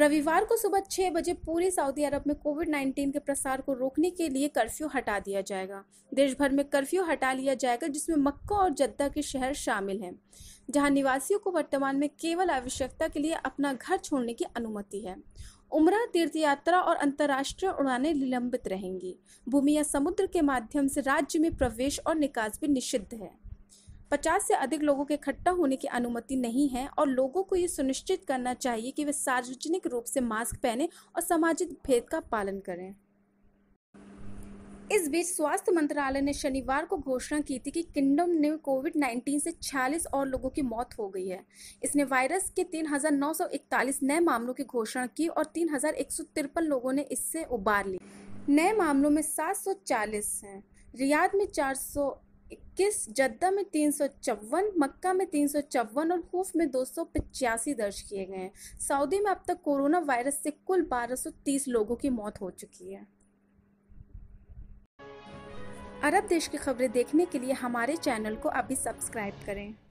रविवार को सुबह छः बजे पूरे सऊदी अरब में कोविड 19 के प्रसार को रोकने के लिए कर्फ्यू हटा दिया जाएगा देश भर में कर्फ्यू हटा लिया जाएगा जिसमें मक्का और जद्दा के शहर शामिल हैं जहां निवासियों को वर्तमान में केवल आवश्यकता के लिए अपना घर छोड़ने की अनुमति है उम्र तीर्थ यात्रा और अंतर्राष्ट्रीय उड़ानें निलंबित रहेंगी भूमि या समुद्र के माध्यम से राज्य में प्रवेश और निकास भी निषिद्ध है 50 से अधिक लोगों के इकट्ठा होने की अनुमति नहीं है और लोगों को ये सुनिश्चित करना चाहिए कि वे सार्वजनिक रूप से मास्क पहने और सामाजिक भेद का पालन करें इस बीच स्वास्थ्य मंत्रालय ने शनिवार को घोषणा की थी कि किंगडम ने कोविड 19 से 46 और लोगों की मौत हो गई है इसने वायरस के 3,941 नए मामलों की घोषणा की और तीन लोगों ने इससे उबार ली नए मामलों में 740 हैं रियाद में 400 इक्कीस जद्दा में तीन सौ चौवन मक्का में तीन सौ चौवन और हूफ में दो सौ पचासी दर्ज किए गए हैं सऊदी में अब तक कोरोना वायरस से कुल बारह सौ तीस लोगों की मौत हो चुकी है अरब देश की खबरें देखने के लिए हमारे चैनल को अभी सब्सक्राइब करें